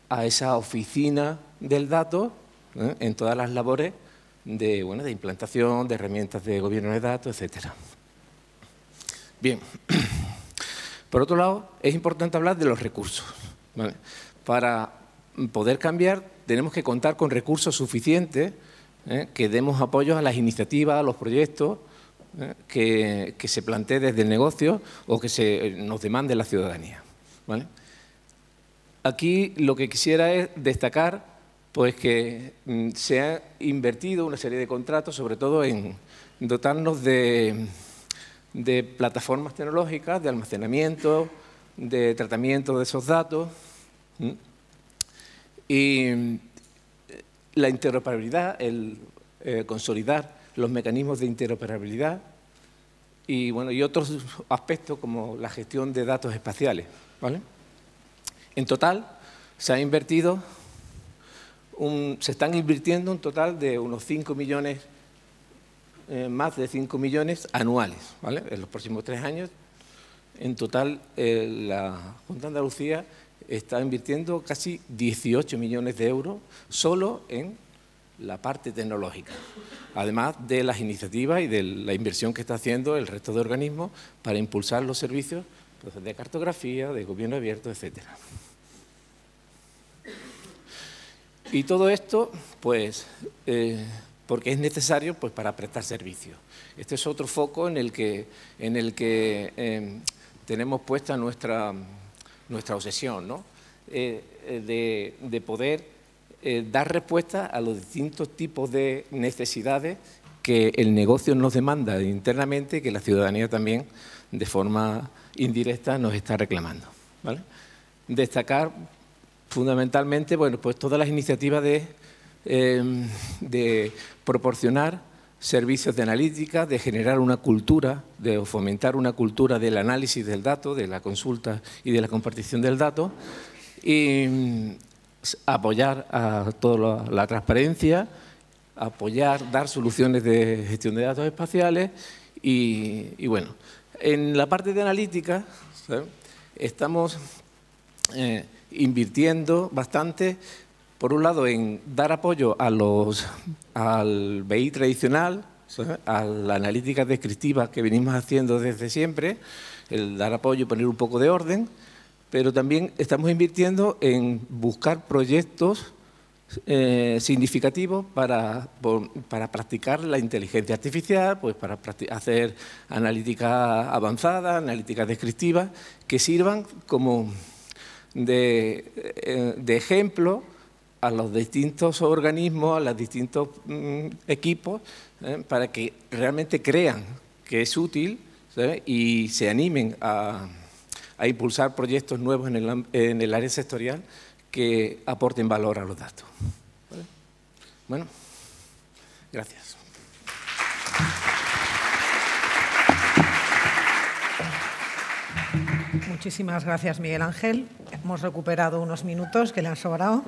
a esa oficina del dato ¿eh? en todas las labores de, bueno, de implantación, de herramientas de gobierno de datos, etcétera. Bien, [clears throat] por otro lado, es importante hablar de los recursos. Para poder cambiar tenemos que contar con recursos suficientes ¿eh? que demos apoyo a las iniciativas, a los proyectos ¿eh? que, se planteen desde el negocio o que se eh, nos demande la ciudadanía. Aquí lo que quisiera es destacar pues que mm, se ha invertido una serie de contratos, sobre todo en dotarnos de, plataformas tecnológicas, de almacenamiento, de tratamiento de esos datos. Y mm, la interoperabilidad, el eh, consolidar los mecanismos de interoperabilidad y, bueno, y otros aspectos como la gestión de datos espaciales. ¿vale? En total, se ha invertido, se están invirtiendo un total de unos 5 millones, eh, más de 5 millones anuales, ¿vale? en los próximos tres años. En total, eh, la Junta de Andalucía está invirtiendo casi 18 millones de euros solo en la parte tecnológica, además de las iniciativas y de la inversión que está haciendo el resto de organismos para impulsar los servicios pues, de cartografía, de gobierno abierto, etcétera. Y todo esto, pues, eh, porque es necesario pues, para prestar servicios. Este es otro foco en el que, en el que eh, tenemos puesta nuestra nuestra obsesión, ¿no? Eh, eh, de, poder eh, dar respuesta a los distintos tipos de necesidades que el negocio nos demanda internamente y que la ciudadanía también, de forma indirecta, nos está reclamando. Destacar fundamentalmente bueno, pues todas las iniciativas de proporcionar servicios de analítica, de generar una cultura, de fomentar una cultura del análisis del dato, de la consulta y de la compartición del dato, y apoyar a toda la, transparencia, apoyar, dar soluciones de gestión de datos espaciales y, bueno. En la parte de analítica estamos eh, invirtiendo bastante por un lado, en dar apoyo a los, al BI tradicional, a la analítica descriptiva que venimos haciendo desde siempre, el dar apoyo y poner un poco de orden, pero también estamos invirtiendo en buscar proyectos eh, significativos para, para, practicar la inteligencia artificial, pues para hacer analítica avanzada, analítica descriptiva, que sirvan como de eh, ejemplo a los distintos organismos, a los distintos mm, equipos, ¿eh? para que realmente crean que es útil y se animen a, impulsar proyectos nuevos en el, área sectorial que aporten valor a los datos. Bueno, gracias. Muchísimas gracias, Miguel Ángel. Hemos recuperado unos minutos que le han sobrado.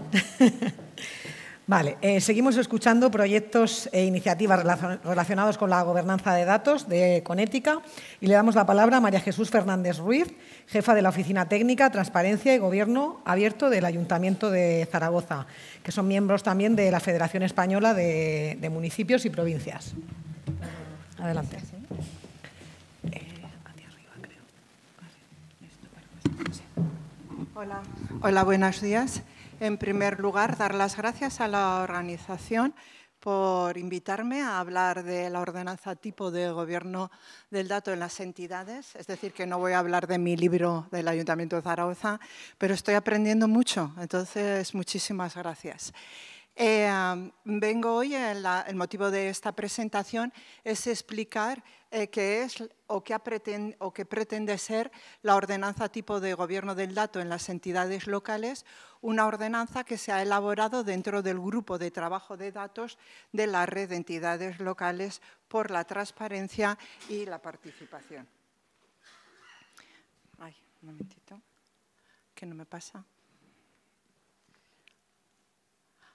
[laughs] vale, eh, seguimos escuchando proyectos e iniciativas relacionados con la gobernanza de datos de Conética y le damos la palabra a María Jesús Fernández Ruiz, jefa de la Oficina Técnica, Transparencia y Gobierno Abierto del Ayuntamiento de Zaragoza, que son miembros también de la Federación Española de Municipios y Provincias. Adelante. Hola. Hola, buenos días. En primer lugar, dar las gracias a la organización por invitarme a hablar de la ordenanza tipo de gobierno del dato en las entidades. Es decir, que no voy a hablar de mi libro del Ayuntamiento de Zaragoza, pero estoy aprendiendo mucho. Entonces, muchísimas gracias. Eh, vengo hoy, eh, el motivo de esta presentación es explicar eh, que es o que, o que pretende ser la ordenanza tipo de gobierno del dato en las entidades locales, una ordenanza que se ha elaborado dentro del grupo de trabajo de datos de la red de entidades locales por la transparencia y la participación. momentito, que no me pasa.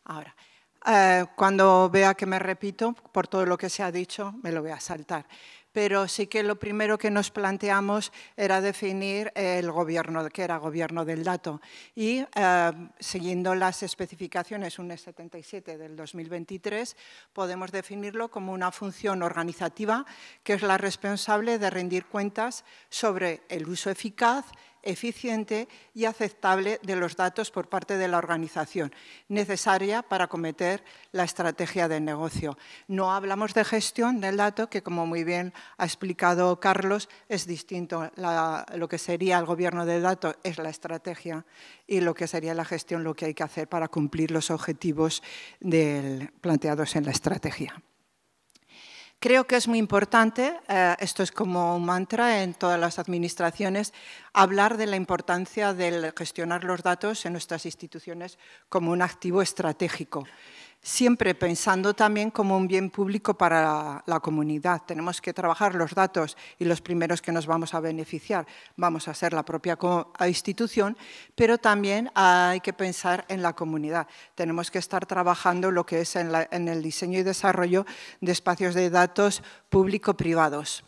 Ahora, eh, cuando vea que me repito, por todo lo que se ha dicho, me lo voy a saltar pero sí que lo primero que nos planteamos era definir el gobierno, que era gobierno del dato. Y eh, siguiendo las especificaciones UNES 77 del 2023, podemos definirlo como una función organizativa que es la responsable de rendir cuentas sobre el uso eficaz, eficiente y aceptable de los datos por parte de la organización, necesaria para acometer la estrategia de negocio. No hablamos de gestión del dato, que como muy bien ha explicado Carlos, es distinto. lo que sería el gobierno del dato es la estrategia y lo que sería la gestión lo que hay que hacer para cumplir los objetivos planteados en la estrategia. Creo que es muy importante, eh, esto es como un mantra en todas las administraciones, hablar de la importancia de gestionar los datos en nuestras instituciones como un activo estratégico siempre pensando también como un bien público para la, comunidad. Tenemos que trabajar los datos y los primeros que nos vamos a beneficiar vamos a ser la propia institución, pero también hay que pensar en la comunidad. Tenemos que estar trabajando lo que es en, en el diseño y desarrollo de espacios de datos público-privados.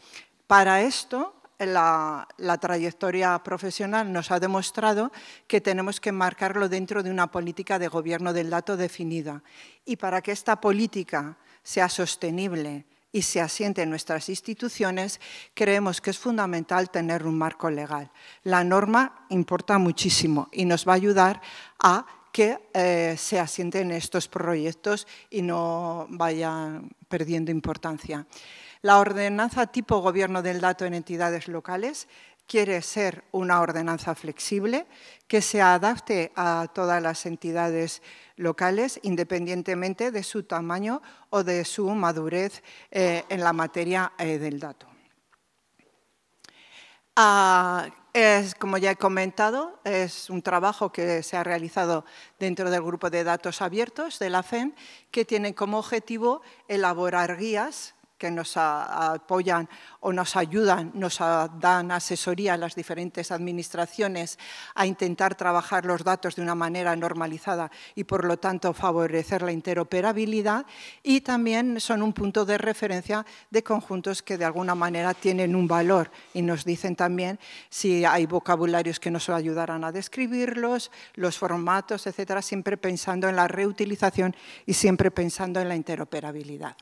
Para esto la, trayectoria profesional nos ha demostrado que tenemos que marcarlo dentro de una política de gobierno del dato definida. Y para que esta política sea sostenible y se asiente en nuestras instituciones, creemos que es fundamental tener un marco legal. La norma importa muchísimo y nos va a ayudar a que eh, se asienten estos proyectos y no vayan perdiendo importancia. La ordenanza tipo gobierno del dato en entidades locales quiere ser una ordenanza flexible que se adapte a todas las entidades locales independientemente de su tamaño o de su madurez eh, en la materia eh, del dato. Ah, es, como ya he comentado, es un trabajo que se ha realizado dentro del grupo de datos abiertos de la FEM que tiene como objetivo elaborar guías que nos apoyan o nos ayudan, nos dan asesoría a las diferentes administraciones a intentar trabajar los datos de una manera normalizada y, por lo tanto, favorecer la interoperabilidad. Y también son un punto de referencia de conjuntos que, de alguna manera, tienen un valor y nos dicen también si hay vocabularios que nos ayudarán a describirlos, los formatos, etcétera, siempre pensando en la reutilización y siempre pensando en la interoperabilidad.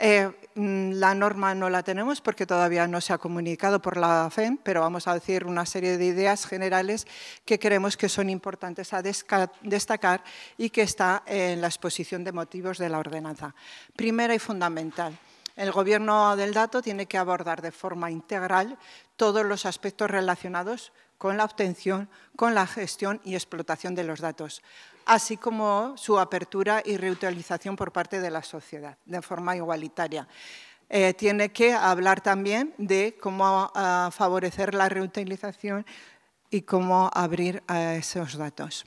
Eh, mm, la norma no la tenemos porque todavía no se ha comunicado por la FEM, pero vamos a decir una serie de ideas generales que creemos que son importantes a destacar y que está en la exposición de motivos de la ordenanza. Primera y fundamental. El Gobierno del dato tiene que abordar de forma integral todos los aspectos relacionados con la obtención, con la gestión y explotación de los datos así como su apertura y reutilización por parte de la sociedad de forma igualitaria. Eh, tiene que hablar también de cómo ah, favorecer la reutilización y cómo abrir eh, esos datos.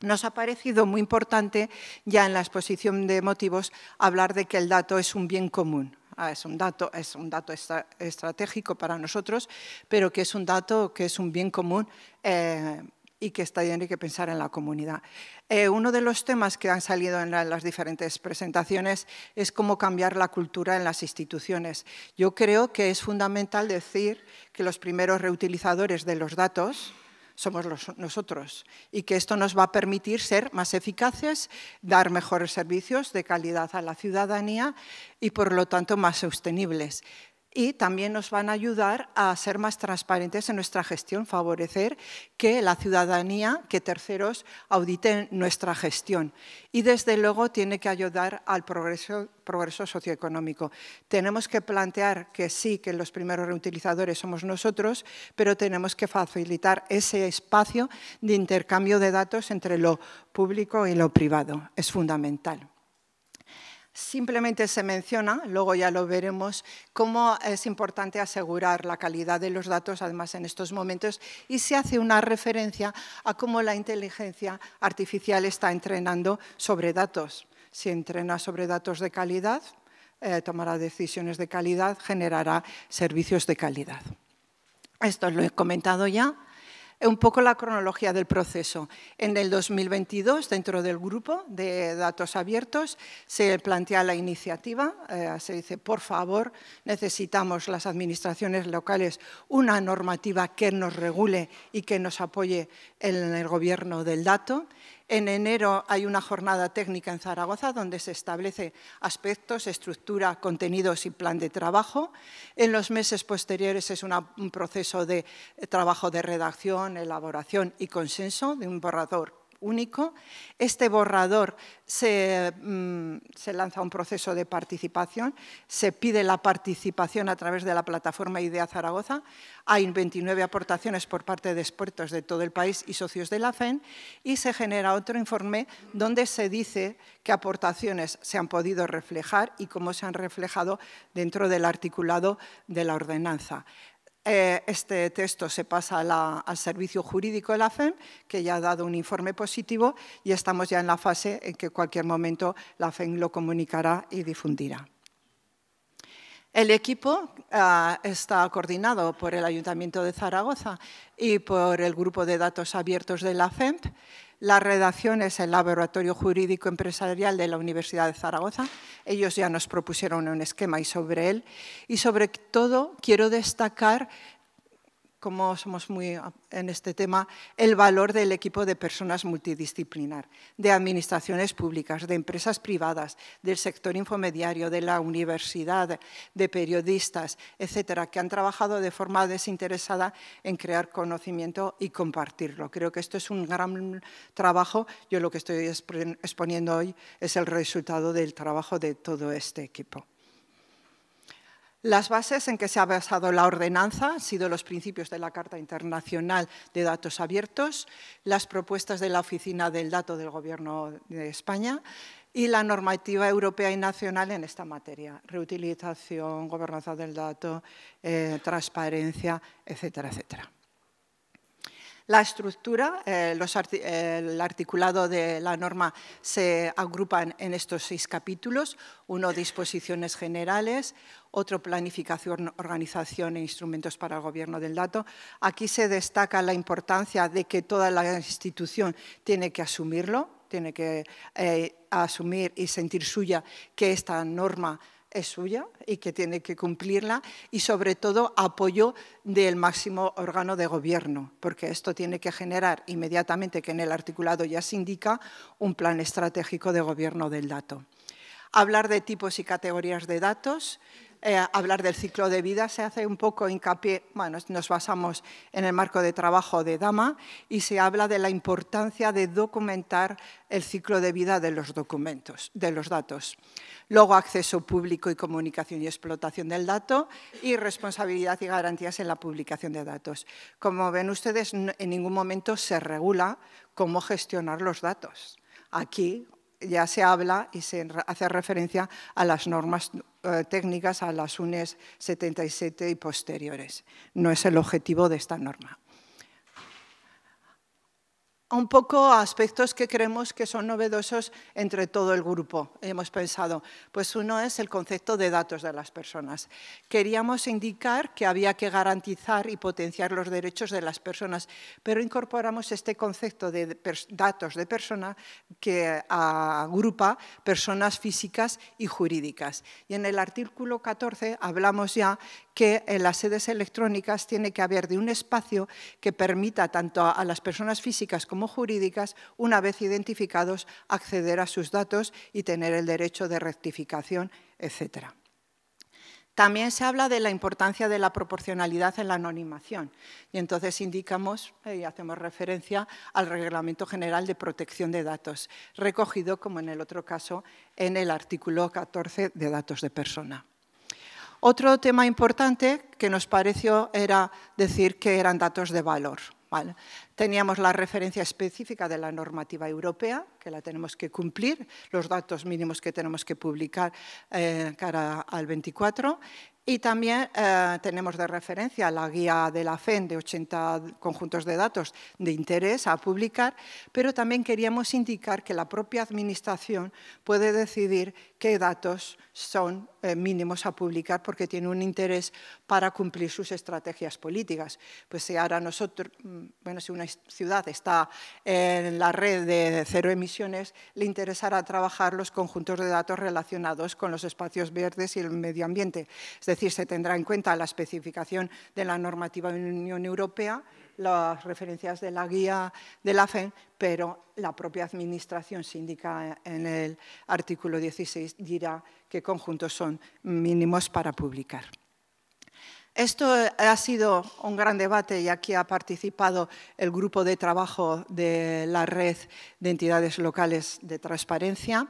Nos ha parecido muy importante ya en la exposición de motivos hablar de que el dato es un bien común. Ah, es un dato, es un dato estratégico para nosotros, pero que es un dato que es un bien común eh, y que está tiene que pensar en la comunidad. Eh, uno de los temas que han salido en las diferentes presentaciones es cómo cambiar la cultura en las instituciones. Yo creo que es fundamental decir que los primeros reutilizadores de los datos somos nosotros y que esto nos va a permitir ser más eficaces, dar mejores servicios de calidad a la ciudadanía y, por lo tanto, más sostenibles y también nos van a ayudar a ser más transparentes en nuestra gestión, favorecer que la ciudadanía, que terceros auditen nuestra gestión. Y desde luego tiene que ayudar al progreso, socioeconómico. Tenemos que plantear que sí, que los primeros reutilizadores somos nosotros, pero tenemos que facilitar ese espacio de intercambio de datos entre lo público y lo privado. Es fundamental. Simplemente se menciona, luego ya lo veremos, cómo es importante asegurar la calidad de los datos, además en estos momentos, y se hace una referencia a cómo la inteligencia artificial está entrenando sobre datos. Si entrena sobre datos de calidad, eh, tomará decisiones de calidad, generará servicios de calidad. Esto lo he comentado ya un poco la cronología del proceso. En el 2022, dentro del grupo de datos abiertos, se plantea la iniciativa, eh, se dice, por favor, necesitamos las administraciones locales una normativa que nos regule y que nos apoye en el gobierno del dato. En enero hay una jornada técnica en Zaragoza donde se establece aspectos, estructura, contenidos y plan de trabajo. En los meses posteriores es un proceso de eh, trabajo de redacción, elaboración y consenso de un borrador único. Este borrador se, mm, se lanza un proceso de participación, se pide la participación a través de la plataforma Idea Zaragoza. Hay 29 aportaciones por parte de expertos de todo el país y socios de la FEN y se genera otro informe donde se dice qué aportaciones se han podido reflejar y cómo se han reflejado dentro del articulado de la ordenanza. Eh, este texto se pasa al servicio jurídico de la FEM, que ya ha dado un informe positivo y estamos ya en la fase en que cualquier momento la FEM lo comunicará y difundirá. El equipo ah, está coordinado por el Ayuntamiento de Zaragoza y por el Grupo de Datos Abiertos de la FEMP. La redacción es el Laboratorio Jurídico Empresarial de la Universidad de Zaragoza. Ellos ya nos propusieron un esquema y sobre él. Y sobre todo quiero destacar como somos muy ah, en este tema, el valor del equipo de personas multidisciplinar, de administraciones públicas, de empresas privadas, del sector infomediario, de la universidad, de periodistas, etcétera, que han trabajado de forma desinteresada en crear conocimiento y compartirlo. Creo que esto es un gran trabajo. Yo lo que estoy exponiendo hoy es el resultado del trabajo de todo este equipo. Las bases en que se ha basado la ordenanza han sido los principios de la Carta Internacional de Datos Abiertos, las propuestas de la Oficina del Dato del Gobierno de España y la normativa europea y nacional en esta materia, reutilización, gobernanza del dato, eh, transparencia, etcétera, etcétera. La estructura, eh, el articulado de la norma se agrupan en estos seis capítulos. Uno, disposiciones generales, otro, planificación, organización e instrumentos para el gobierno del dato. Aquí se destaca la importancia de que toda la institución tiene que asumirlo, tiene que eh, asumir y sentir suya que esta norma es suya y que tiene que cumplirla y sobre todo apoyo del máximo órgano de gobierno, porque esto tiene que generar inmediatamente, que en el articulado ya se indica, un plan estratégico de gobierno del dato. Hablar de tipos y categorías de datos, eh, hablar del ciclo de vida se hace un poco hincapié, bueno, nos basamos en el marco de trabajo de Dama y se habla de la importancia de documentar el ciclo de vida de los documentos, de los datos. Luego, acceso público y comunicación y explotación del dato y responsabilidad y garantías en la publicación de datos. Como ven ustedes, en ningún momento se regula cómo gestionar los datos. Aquí ya se habla y se hace referencia a las normas eh, técnicas, a las UNES 77 y posteriores. No es el objetivo de esta norma un poco a aspectos que creemos que son novedosos entre todo el grupo. Hemos pensado, pues uno es el concepto de datos de las personas. Queríamos indicar que había que garantizar y potenciar los derechos de las personas, pero incorporamos este concepto de datos de persona que agrupa personas físicas y jurídicas. Y en el artículo 14 hablamos ya que en las sedes electrónicas tiene que haber de un espacio que permita tanto a las personas físicas como jurídicas, una vez identificados, acceder a sus datos y tener el derecho de rectificación, etcétera. También se habla de la importancia de la proporcionalidad en la anonimación y entonces indicamos eh, y hacemos referencia al Reglamento General de Protección de Datos, recogido, como en el otro caso, en el artículo 14 de Datos de Persona. Otro tema importante que nos pareció era decir que eran datos de valor. Teníamos la referencia específica de la normativa europea, que la tenemos que cumplir, los datos mínimos que tenemos que publicar eh, cara al 24, y también eh, tenemos de referencia la guía de la FEN de 80 conjuntos de datos de interés a publicar, pero también queríamos indicar que la propia Administración puede decidir qué datos son eh, mínimos a publicar porque tiene un interés para cumplir sus estrategias políticas. Pues si ahora nosotros, mm, bueno, si una ciudad está en la red de cero emisiones, le interesará trabajar los conjuntos de datos relacionados con los espacios verdes y el medio ambiente. Es decir, se tendrá en cuenta la especificación de la normativa de la Unión Europea las referencias de la guía de la FEM, pero la propia Administración indica en el artículo 16 dirá que conjuntos son mínimos para publicar. Esto ha sido un gran debate y aquí ha participado el grupo de trabajo de la red de entidades locales de transparencia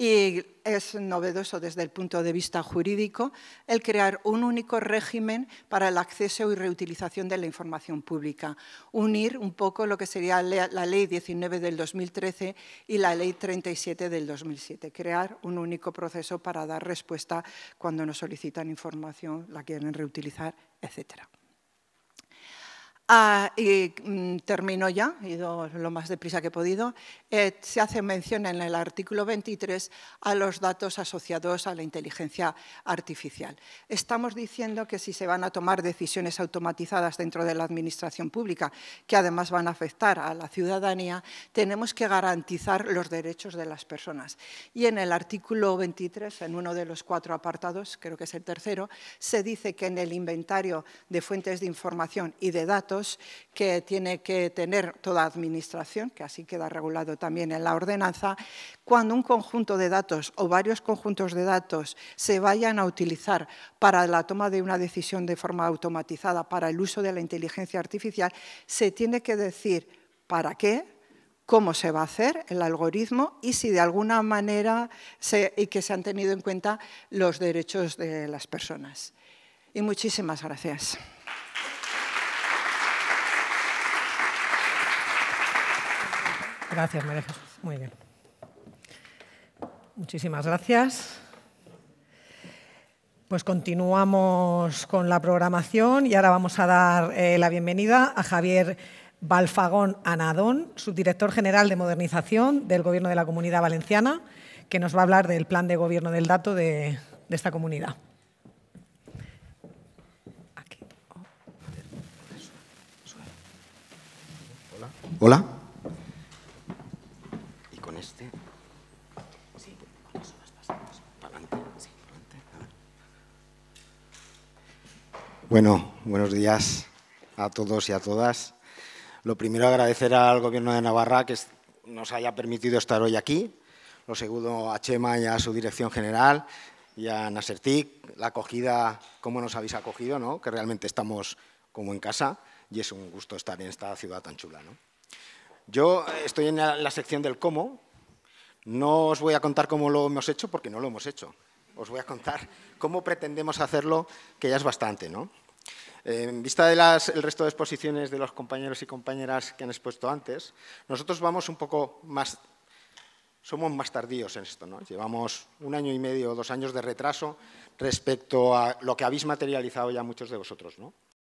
y es novedoso desde el punto de vista jurídico el crear un único régimen para el acceso y reutilización de la información pública, unir un poco lo que sería la Ley 19 del 2013 y la Ley 37 del 2007, crear un único proceso para dar respuesta cuando nos solicitan información, la quieren reutilizar, etcétera. Ah, y mm, termino ya, he ido lo más deprisa que he podido. Eh, se hace mención en el artículo 23 a los datos asociados a la inteligencia artificial. Estamos diciendo que si se van a tomar decisiones automatizadas dentro de la administración pública, que además van a afectar a la ciudadanía, tenemos que garantizar los derechos de las personas. Y en el artículo 23, en uno de los cuatro apartados, creo que es el tercero, se dice que en el inventario de fuentes de información y de datos, que tiene que tener toda administración, que así queda regulado también en la ordenanza, cuando un conjunto de datos o varios conjuntos de datos se vayan a utilizar para la toma de una decisión de forma automatizada, para el uso de la inteligencia artificial, se tiene que decir para qué, cómo se va a hacer el algoritmo y si de alguna manera y que se han tenido en cuenta los derechos de las personas. Y muchísimas gracias. Gracias, me Muy bien. Muchísimas gracias. Pues continuamos con la programación y ahora vamos a dar eh, la bienvenida a Javier Balfagón Anadón, subdirector general de modernización del Gobierno de la Comunidad Valenciana, que nos va a hablar del plan de gobierno del dato de, esta comunidad. Hola. Hola. Este. Bueno, buenos días a todos y a todas. Lo primero, agradecer al Gobierno de Navarra que nos haya permitido estar hoy aquí. Lo segundo, a Chema y a su dirección general y a Nasertic, la acogida, cómo nos habéis acogido, ¿no? que realmente estamos como en casa y es un gusto estar en esta ciudad tan chula. Yo estoy en la, sección del cómo no os voy a contar cómo lo hemos hecho porque no lo hemos hecho. Os voy a contar [laughs] cómo pretendemos hacerlo, que ya es bastante, ¿no? En vista del resto de exposiciones de los compañeros y compañeras que han expuesto antes, nosotros vamos un poco más, somos más tardíos en esto, Llevamos un año y medio o dos años de retraso respecto a lo que habéis materializado ya muchos de vosotros,